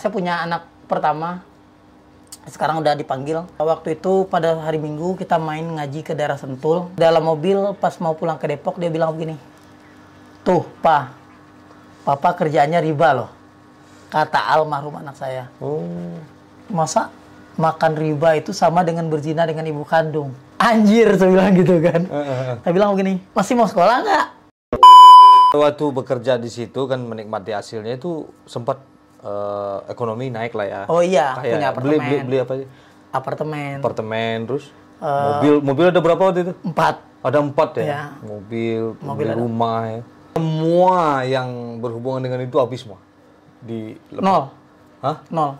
Saya punya anak pertama, sekarang udah dipanggil. Waktu itu pada hari Minggu kita main ngaji ke daerah Sentul. Dalam mobil pas mau pulang ke Depok dia bilang begini, Tuh, Pak, Papa kerjaannya riba loh. Kata almarhum anak saya. Oh. Masa makan riba itu sama dengan berzina dengan ibu kandung? Anjir, saya bilang gitu kan. Eh, eh, eh. Saya bilang begini, masih mau sekolah nggak? Waktu bekerja di situ kan menikmati hasilnya itu sempat uh, ekonomi naik lah ya. Oh iya, Kayak punya apartemen. Beli, beli, beli apa sih? Apartemen. Apartemen terus uh, mobil mobil ada berapa waktu itu? Empat. Ada empat ya. Iya. Mobil, mobil ada. rumah ya. Semua yang berhubungan dengan itu habis semua. Di lepas. nol. Hah? Nol.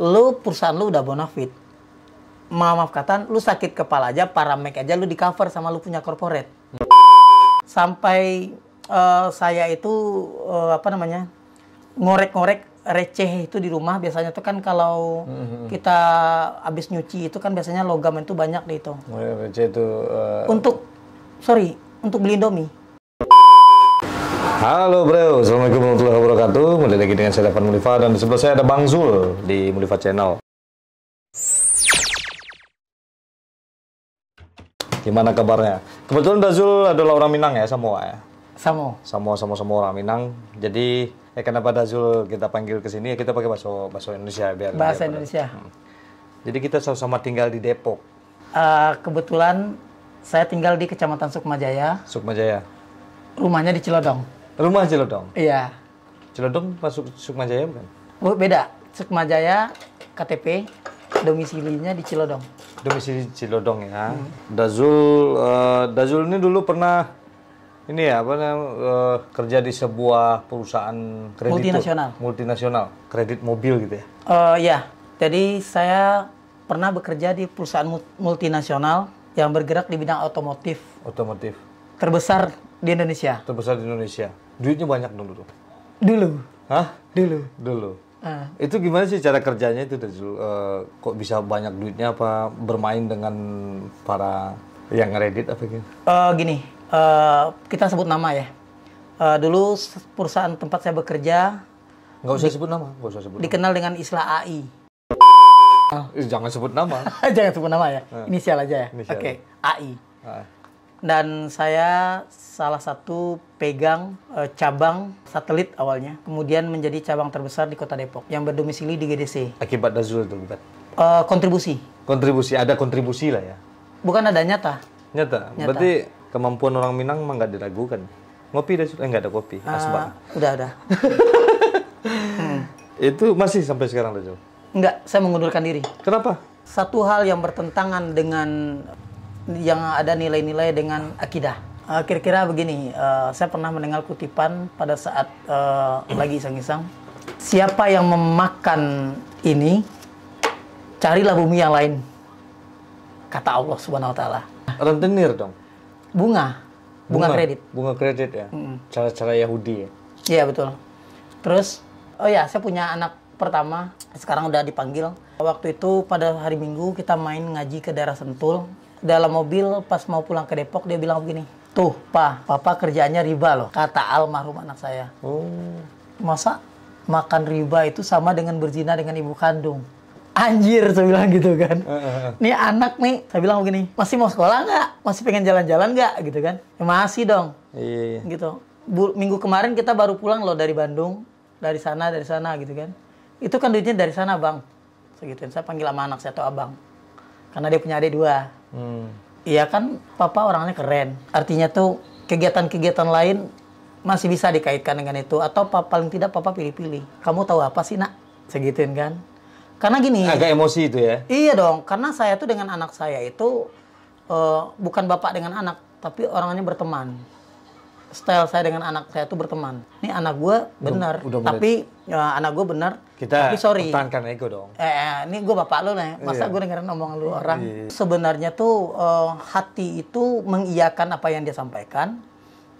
Lu perusahaan lu udah bonafit. Maaf, maaf kata, lu sakit kepala aja, para make aja lu di cover sama lu punya corporate. Sampai uh, saya itu uh, apa namanya? ngorek-ngorek receh itu di rumah biasanya tuh kan kalau mm-hmm. kita habis nyuci itu kan biasanya logam itu banyak deh itu. Oh iya, receh itu uh... untuk sorry untuk beli domi Halo bro, Assalamualaikum warahmatullahi wabarakatuh Kembali lagi dengan saya Devan Mulifa dan di sebelah saya ada Bang Zul di Mulifa Channel Gimana kabarnya? Kebetulan Bang Zul adalah orang Minang ya, Samoa ya? Samo Samoa, sama-sama orang Minang Jadi Ya eh, kenapa Dazul kita panggil ke sini ya kita pakai bahasa bahasa Indonesia biar bahasa Indonesia. Hmm. Jadi kita sama-sama tinggal di Depok. Uh, kebetulan saya tinggal di Kecamatan Sukmajaya. Sukmajaya. Rumahnya di Cilodong. Rumah Cilodong. Iya. Cilodong masuk Sukmajaya bukan? oh, beda. Sukmajaya KTP domisilinya di Cilodong. Domisili Cilodong ya. Hmm. Dazul uh, eh, Dazul ini dulu pernah ini ya apa namanya uh, kerja di sebuah perusahaan kredit multinasional. Tuh, multinasional, kredit mobil gitu ya. Uh, ya. Jadi saya pernah bekerja di perusahaan multinasional yang bergerak di bidang otomotif. Otomotif. Terbesar di Indonesia. Terbesar di Indonesia. Duitnya banyak dulu Dulu. Hah? Dulu. Dulu. Uh. Itu gimana sih cara kerjanya itu dari Uh, kok bisa banyak duitnya apa bermain dengan para yang kredit apa gitu? Uh, gini, Eh, kita sebut nama ya. Uh, dulu perusahaan tempat saya bekerja nggak usah di, sebut nama, nggak usah sebut. Dikenal dengan istilah AI. Eh, jangan sebut nama. Jangan sebut nama ya. Inisial aja ya. Oke, okay. AI. Ah. Dan saya salah satu pegang e, cabang satelit awalnya, kemudian menjadi cabang terbesar di Kota Depok yang berdomisili di GDC. Akibat Dazul itu bukan? E, kontribusi. Kontribusi, ada kontribusi lah ya. Bukan ada nyata. Nyata. nyata. Berarti kemampuan orang Minang mah nggak diragukan. Ngopi dah sudah eh, nggak ada kopi, uh, asbak. Udah udah. hmm. Itu masih sampai sekarang dah Enggak, saya mengundurkan diri. Kenapa? Satu hal yang bertentangan dengan yang ada nilai-nilai dengan akidah. kira eh, kira-kira begini, uh, saya pernah mendengar kutipan pada saat uh, lagi iseng-iseng. Siapa yang memakan ini, carilah bumi yang lain. Kata Allah Subhanahu wa taala. Rentenir dong bunga, bunga, bunga kredit. Bunga kredit ya. Cara-cara mm. Yahudi ya. Iya betul. Terus oh ya, saya punya anak pertama sekarang udah dipanggil. Waktu itu pada hari Minggu kita main ngaji ke daerah Sentul. Dalam mobil pas mau pulang ke Depok dia bilang begini, "Tuh, Pa, papa kerjaannya riba loh," kata almarhum anak saya. Oh. Masa makan riba itu sama dengan berzina dengan ibu kandung? anjir saya bilang gitu kan uh, nih anak nih saya bilang begini masih mau sekolah nggak masih pengen jalan-jalan nggak gitu kan ya, masih dong iya, iya, gitu Bu, minggu kemarin kita baru pulang loh dari Bandung dari sana dari sana gitu kan itu kan duitnya dari sana bang segituin saya panggil sama anak saya atau abang karena dia punya adik dua hmm. iya hmm. kan papa orangnya keren artinya tuh kegiatan-kegiatan lain masih bisa dikaitkan dengan itu atau paling tidak papa pilih-pilih kamu tahu apa sih nak segituin kan karena gini. Agak emosi itu ya. Iya dong, karena saya tuh dengan anak saya itu uh, bukan bapak dengan anak, tapi orangnya berteman. Style saya dengan anak saya tuh berteman. Ini anak gue benar, tapi ya, anak gue benar. Kita tapi sorry. pertahankan ego dong. Eh, eh ini gue bapak lu nih, masa yeah. gue dengerin omongan lu orang. yeah. Iya. Sebenarnya tuh uh, hati itu mengiyakan apa yang dia sampaikan,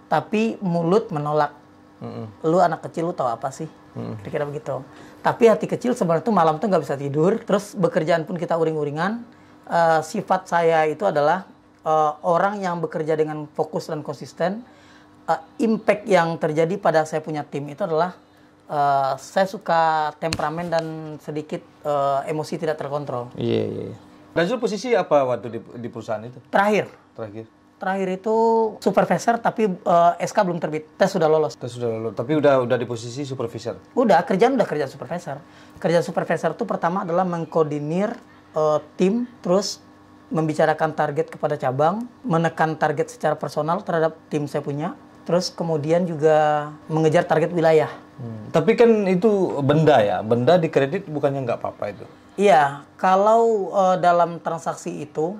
tapi mulut menolak. Mm -mm. Lu anak kecil lu tahu apa sih? hmm. kira-kira begitu tapi hati kecil sebenarnya tuh malam tuh nggak bisa tidur terus bekerjaan pun kita uring-uringan uh, sifat saya itu adalah uh, orang yang bekerja dengan fokus dan konsisten uh, impact yang terjadi pada saya punya tim itu adalah uh, saya suka temperamen dan sedikit uh, emosi tidak terkontrol. Iya, yeah, iya. dan iya. itu posisi apa waktu di, di perusahaan itu? Terakhir. Terakhir terakhir itu supervisor tapi uh, eh, SK belum terbit. Tes sudah lolos. Tes sudah lolos, tapi udah udah di posisi supervisor. Udah, kerjaan udah kerjaan supervisor. Kerjaan supervisor itu pertama adalah mengkoordinir uh, tim, terus membicarakan target kepada cabang, menekan target secara personal terhadap tim saya punya, terus kemudian juga mengejar target wilayah. Hmm. Tapi kan itu benda ya, benda di kredit bukannya nggak apa-apa itu? Iya, kalau uh, dalam transaksi itu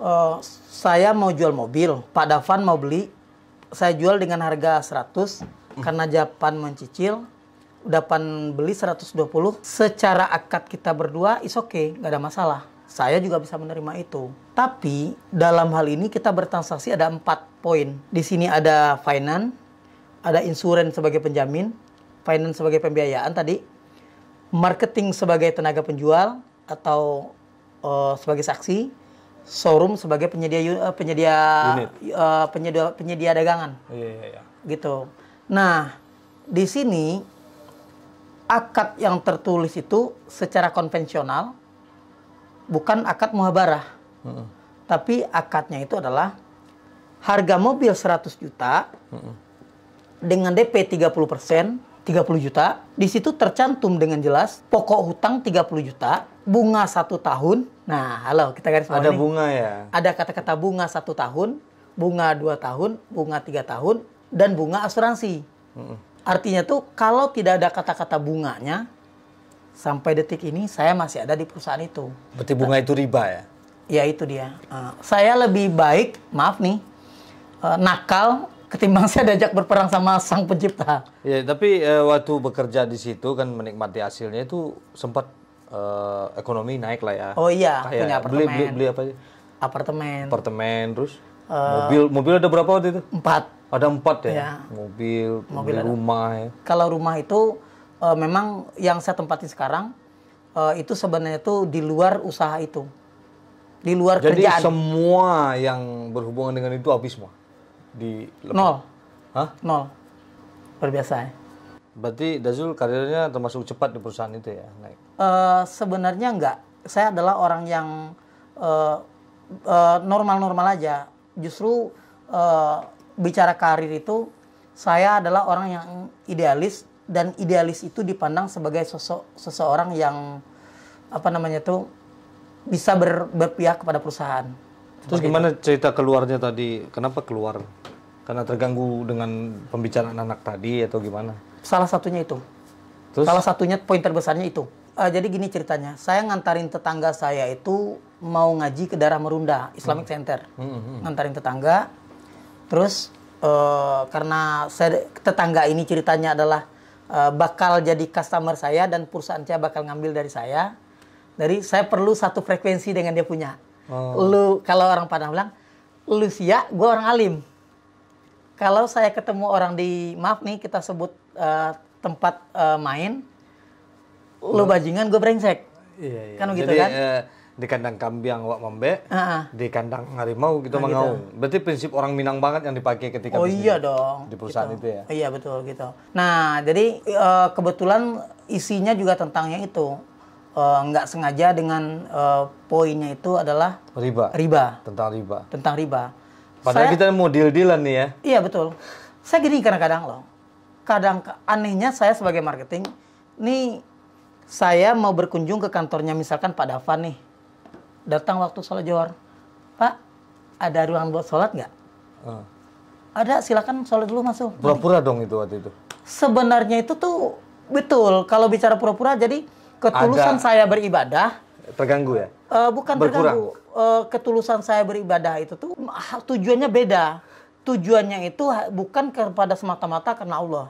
uh, saya mau jual mobil, Pak Davan mau beli, saya jual dengan harga 100 karena Japan mencicil, Davan beli 120, secara akad kita berdua is oke, okay, nggak ada masalah. Saya juga bisa menerima itu. Tapi dalam hal ini kita bertransaksi ada empat poin. Di sini ada finance, ada insurance sebagai penjamin, finance sebagai pembiayaan tadi, marketing sebagai tenaga penjual atau uh, sebagai saksi, showroom sebagai penyedia uh, penyedia uh, penyedia penyedia dagangan. Oh, iya, iya, iya. Gitu. Nah, di sini akad yang tertulis itu secara konvensional bukan akad muhabarah. Mm -mm. Tapi akadnya itu adalah harga mobil 100 juta mm dengan DP 30 persen, 30 juta. Di situ tercantum dengan jelas pokok hutang 30 juta, bunga satu tahun, Nah, halo, kita garis bawah Ada nih. bunga ya? Ada kata-kata bunga satu tahun, bunga dua tahun, bunga tiga tahun, dan bunga asuransi. mm Artinya tuh kalau tidak ada kata-kata bunganya, sampai detik ini saya masih ada di perusahaan itu. Berarti bunga itu riba ya? Ya itu dia. Eh, saya lebih baik, maaf nih, eh, nakal ketimbang saya diajak berperang sama sang pencipta. Ya, tapi eh, waktu bekerja di situ kan menikmati hasilnya itu sempat uh, ekonomi naik lah ya. Oh iya, Kaya punya apartemen. Beli, beli, beli apa aja? Apartemen. Apartemen, terus uh, mobil, mobil ada berapa waktu itu? Empat. Ada empat ya? Iya. Mobil, mobil rumah ya. Kalau rumah itu uh, memang yang saya tempati sekarang, uh, itu sebenarnya itu di luar usaha itu. Di luar Jadi kerjaan. Jadi semua yang berhubungan dengan itu habis semua? Di Nol. Hah? Nol. Luar biasa ya. Berarti Dazul karirnya termasuk cepat di perusahaan itu ya naik? Uh, eh, sebenarnya enggak. Saya adalah orang yang eh, eh, normal-normal uh, uh, aja. Justru uh, bicara karir itu saya adalah orang yang idealis dan idealis itu dipandang sebagai sosok seseorang yang apa namanya tuh bisa ber, berpihak kepada perusahaan. Terus gimana cerita keluarnya tadi? Kenapa keluar? Karena terganggu dengan pembicaraan anak tadi atau gimana? Salah satunya itu. Terus? Salah satunya poin terbesarnya itu. Uh, jadi gini ceritanya, saya ngantarin tetangga saya itu mau ngaji ke daerah Merunda, Islamic hmm. Center. Hmm, hmm. hmm. Ngantarin tetangga. Terus uh, karena saya, tetangga ini ceritanya adalah uh, bakal jadi customer saya dan perusahaan saya bakal ngambil dari saya. Dari saya perlu satu frekuensi dengan dia punya. Oh. Lu kalau orang Padang bilang, lu siap gue orang alim. Kalau saya ketemu orang di maaf nih kita sebut Eh, tempat uh, main, lo bajingan gue brengsek. Iya, iya. Kan begitu kan? Uh, di kandang kambing wak membe, uh -huh. di kandang harimau gitu nah, Gitu. Berarti prinsip orang Minang banget yang dipakai ketika oh, iya dong di perusahaan gitu. itu ya. Iya betul gitu. Nah jadi uh, kebetulan isinya juga tentang yang itu nggak uh, sengaja dengan uh, poinnya itu adalah riba. Riba. Tentang riba. Tentang riba. Padahal saya, kita mau deal-dealan nih ya. Iya betul. Saya gini kadang-kadang loh kadang anehnya saya sebagai marketing nih saya mau berkunjung ke kantornya misalkan Pak Dava nih datang waktu sholat johor Pak ada ruangan buat sholat nggak hmm. ada silakan sholat dulu masuk pura-pura dong itu waktu itu sebenarnya itu tuh betul kalau bicara pura-pura jadi ketulusan ada. saya beribadah terganggu ya uh, bukan Berkurang. terganggu uh, ketulusan saya beribadah itu tuh tujuannya beda tujuannya itu bukan kepada semata-mata karena Allah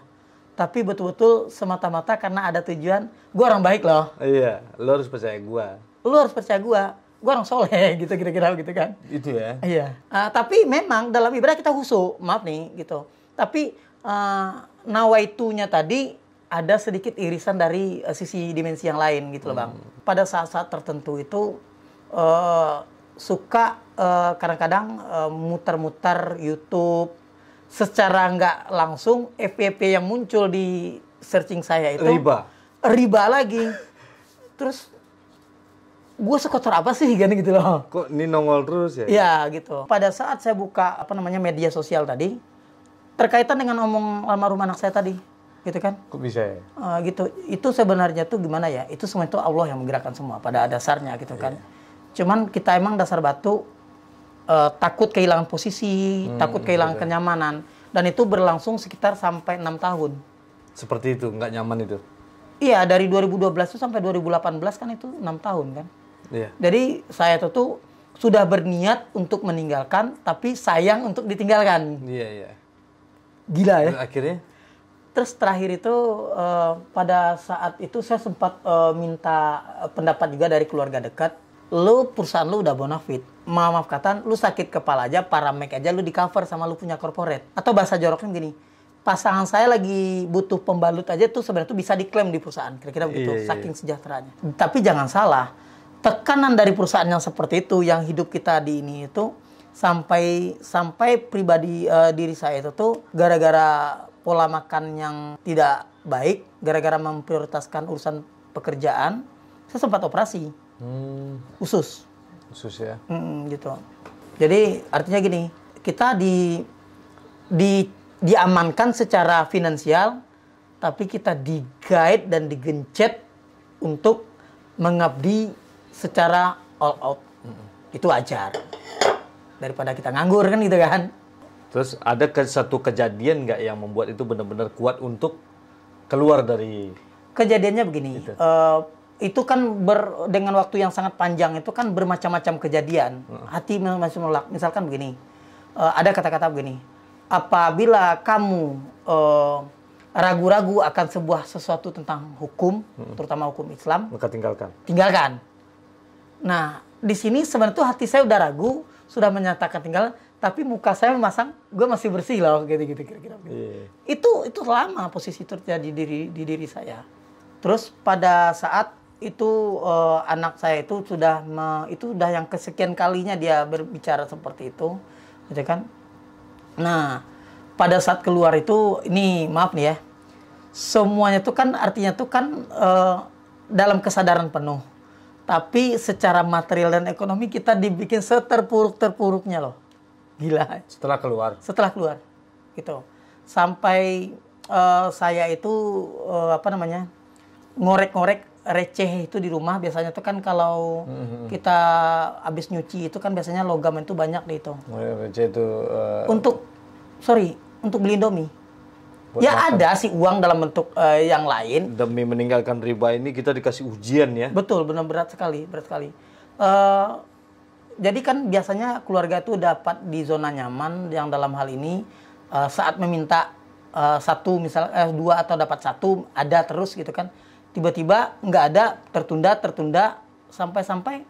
tapi betul-betul semata-mata karena ada tujuan gue orang baik loh iya lo harus percaya gue lo harus percaya gue gue orang soleh gitu kira-kira gitu kan itu ya iya uh, tapi memang dalam ibadah kita husu maaf nih gitu tapi uh, nawaitunya tadi ada sedikit irisan dari uh, sisi dimensi yang lain gitu loh bang hmm. pada saat-saat tertentu itu uh, suka eh, kadang-kadang uh, muter-muter YouTube secara nggak langsung FYP yang muncul di searching saya itu riba riba lagi terus gue sekotor apa sih gini kan gitu loh kok ini nongol terus ya ya gitu pada saat saya buka apa namanya media sosial tadi terkaitan dengan omong almarhum anak saya tadi gitu kan kok bisa ya uh, gitu itu sebenarnya tuh gimana ya itu semua itu Allah yang menggerakkan semua pada dasarnya gitu kan iya. Cuman kita emang dasar batu uh, takut kehilangan posisi, hmm, takut kehilangan betul. Ya. kenyamanan dan itu berlangsung sekitar sampai enam tahun. Seperti itu, nggak nyaman itu. Iya, dari 2012 itu sampai 2018 kan itu enam tahun kan. Iya. Jadi saya itu tuh sudah berniat untuk meninggalkan, tapi sayang untuk ditinggalkan. Iya iya. Gila ya. Akhirnya. Terus terakhir itu uh, pada saat itu saya sempat uh, minta pendapat juga dari keluarga dekat lu perusahaan lu udah bonafit maaf kata lu sakit kepala aja para mek aja lu di cover sama lu punya corporate atau bahasa joroknya gini pasangan saya lagi butuh pembalut aja tuh sebenarnya tuh bisa diklaim di perusahaan kira-kira begitu iya, iya saking iya. sejahteranya tapi jangan salah tekanan dari perusahaan yang seperti itu yang hidup kita di ini itu sampai sampai pribadi uh, diri saya itu tuh gara-gara pola makan yang tidak baik gara-gara memprioritaskan urusan pekerjaan saya sempat operasi hmm. usus. Usus ya. Mm, gitu. Jadi artinya gini, kita di di diamankan secara finansial, tapi kita digait dan digencet untuk mengabdi secara all out. Hmm. Itu ajar. Daripada kita nganggur kan gitu kan. Terus ada ke satu kejadian nggak yang membuat itu benar-benar kuat untuk keluar dari kejadiannya begini. Gitu. Uh, itu kan ber, dengan waktu yang sangat panjang itu kan bermacam-macam kejadian. Hmm. Hati masih menolak. Misalkan begini, uh, ada kata-kata begini, apabila kamu eh, ragu-ragu uh, akan sebuah sesuatu tentang hukum, hmm. terutama hukum Islam, maka tinggalkan. Tinggalkan. Nah, di sini sebenarnya tuh hati saya udah ragu, sudah menyatakan tinggal, tapi muka saya memasang, gue masih bersih loh, gitu-gitu kira-kira. Yeah. Itu itu lama posisi terjadi di diri, di diri saya. Terus pada saat itu uh, anak saya itu sudah me, itu sudah yang kesekian kalinya dia berbicara seperti itu gitu kan nah pada saat keluar itu ini maaf nih ya semuanya itu kan artinya itu kan uh, dalam kesadaran penuh tapi secara material dan ekonomi kita dibikin seterpuruk terpuruknya loh gila setelah keluar setelah keluar gitu sampai uh, saya itu uh, apa namanya ngorek-ngorek receh itu di rumah biasanya tuh kan kalau mm-hmm. kita habis nyuci itu kan biasanya logam itu banyak deh itu. Oh, receh itu uh... untuk sorry untuk beli domi ya makan. ada sih uang dalam bentuk uh, yang lain. Demi meninggalkan riba ini kita dikasih ujian ya. Betul, benar berat sekali, berat sekali. Uh, jadi kan biasanya keluarga itu dapat di zona nyaman yang dalam hal ini uh, saat meminta uh, satu misal eh, dua atau dapat satu ada terus gitu kan tiba-tiba nggak ada tertunda tertunda sampai-sampai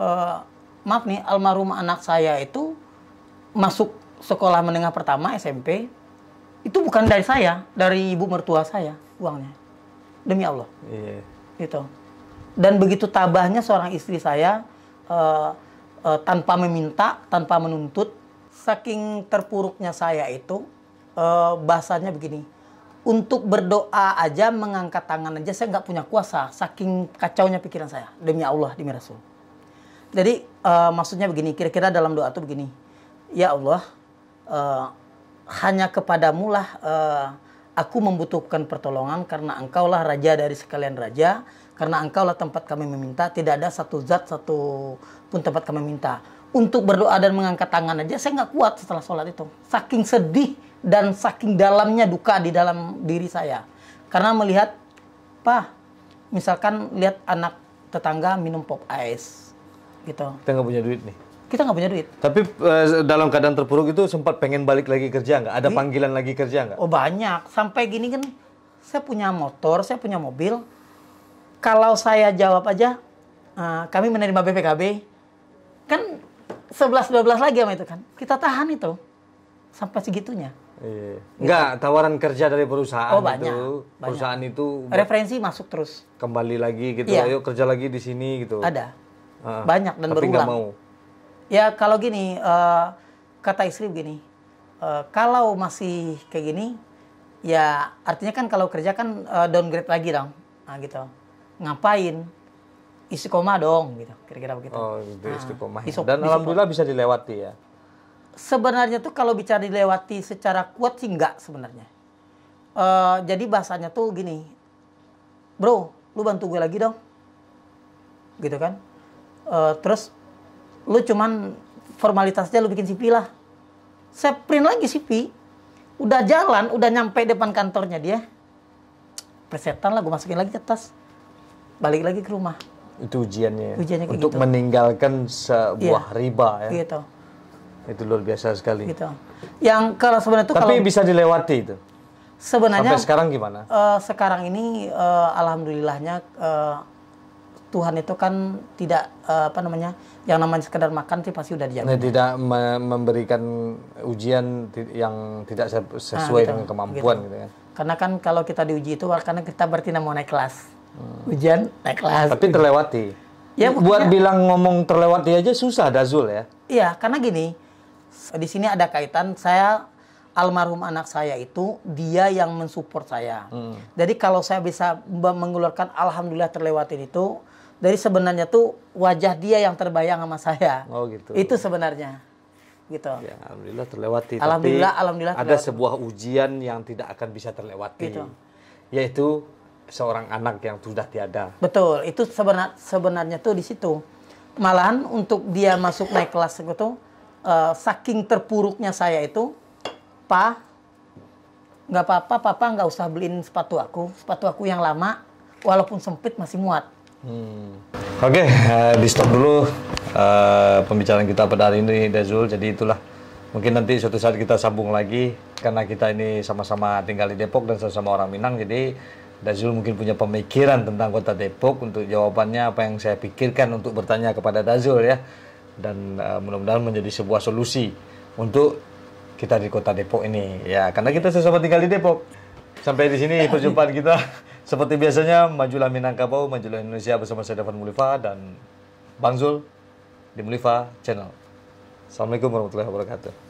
uh, maaf nih almarhum anak saya itu masuk sekolah menengah pertama SMP itu bukan dari saya dari ibu mertua saya uangnya demi Allah yeah. gitu dan begitu tabahnya seorang istri saya uh, uh, tanpa meminta tanpa menuntut saking terpuruknya saya itu uh, bahasanya begini untuk berdoa aja mengangkat tangan aja saya nggak punya kuasa saking kacaunya pikiran saya demi Allah demi Rasul jadi uh, maksudnya begini kira-kira dalam doa tuh begini ya Allah uh, hanya kepadamu lah uh, aku membutuhkan pertolongan karena engkaulah raja dari sekalian raja karena engkaulah tempat kami meminta tidak ada satu zat satu pun tempat kami minta untuk berdoa dan mengangkat tangan aja saya nggak kuat setelah sholat itu saking sedih dan saking dalamnya duka di dalam diri saya karena melihat pak misalkan lihat anak tetangga minum pop ice gitu kita nggak punya duit nih kita nggak punya duit tapi uh, dalam keadaan terpuruk itu sempat pengen balik lagi kerja nggak ada di? panggilan lagi kerja nggak oh banyak sampai gini kan saya punya motor saya punya mobil kalau saya jawab aja uh, kami menerima BPKB kan Sebelas dua belas lagi sama itu kan. Kita tahan itu. Sampai segitunya. Iya. Enggak, tawaran kerja dari perusahaan oh, banyak, itu. Banyak. Perusahaan itu referensi masuk terus. Kembali lagi gitu, iya. ayo kerja lagi di sini gitu. Ada. Uh, banyak dan tapi berulang. mau. Ya kalau gini, uh, kata istri begini, uh, kalau masih kayak gini, ya artinya kan kalau kerja kan uh, downgrade lagi dong. Nah gitu. Ngapain? isi koma dong gitu kira-kira begitu oh gitu nah, istiqomah dan alhamdulillah bisa dilewati ya sebenarnya tuh kalau bicara dilewati secara kuat sih enggak sebenarnya uh, jadi bahasanya tuh gini bro lu bantu gue lagi dong gitu kan uh, terus lu cuman formalitasnya lu bikin CV lah saya print lagi CV udah jalan udah nyampe depan kantornya dia persetan lah gue masukin lagi ke tas balik lagi ke rumah itu ujiannya, ya. ujiannya untuk gitu. meninggalkan sebuah yeah. riba ya gitu. itu luar biasa sekali gitu. yang kalau sebenarnya tapi kalau, bisa dilewati itu sebenarnya sampai sekarang gimana uh, sekarang ini uh, alhamdulillahnya uh, Tuhan itu kan tidak uh, apa namanya yang namanya sekedar makan sih pasti sudah dijamin. Nah, tidak me memberikan ujian yang tidak sesuai nah, gitu, dengan kemampuan gitu. gitu ya Karena kan kalau kita diuji itu karena kita berarti mau naik kelas ujian naik kelas. Tapi terlewati. Ya, buat bilang ngomong terlewati aja susah Dazul ya. Iya, karena gini, di sini ada kaitan saya almarhum anak saya itu dia yang mensupport saya. Hmm. Jadi kalau saya bisa mengeluarkan alhamdulillah terlewatin itu dari sebenarnya tuh wajah dia yang terbayang sama saya. Oh gitu. Itu sebenarnya. Gitu. Ya, alhamdulillah terlewati. Alhamdulillah, Tapi alhamdulillah. Terlewati. Ada sebuah ujian yang tidak akan bisa terlewati. Gitu. Yaitu seorang anak yang sudah tiada. Betul, itu sebenar, sebenarnya tuh di situ. Malahan untuk dia masuk naik kelas gitu uh, saking terpuruknya saya itu, pa, nggak apa-apa, papa nggak usah beliin sepatu aku, sepatu aku yang lama, walaupun sempit masih muat. Hmm. Oke, okay, uh, eh, di stop dulu uh, pembicaraan kita pada hari ini, Dazul. Jadi itulah mungkin nanti suatu saat kita sambung lagi karena kita ini sama-sama tinggal di Depok dan sama-sama orang Minang. Jadi Dazul mungkin punya pemikiran tentang kota Depok untuk jawabannya apa yang saya pikirkan untuk bertanya kepada Dazul ya dan uh, mudah-mudahan menjadi sebuah solusi untuk kita di kota Depok ini ya karena kita sesama tinggal di Depok sampai di sini perjumpaan kita seperti biasanya majulah Minangkabau majulah Indonesia bersama saya Davan Mulifa dan Bang Zul di Mulifa Channel Assalamualaikum warahmatullahi wabarakatuh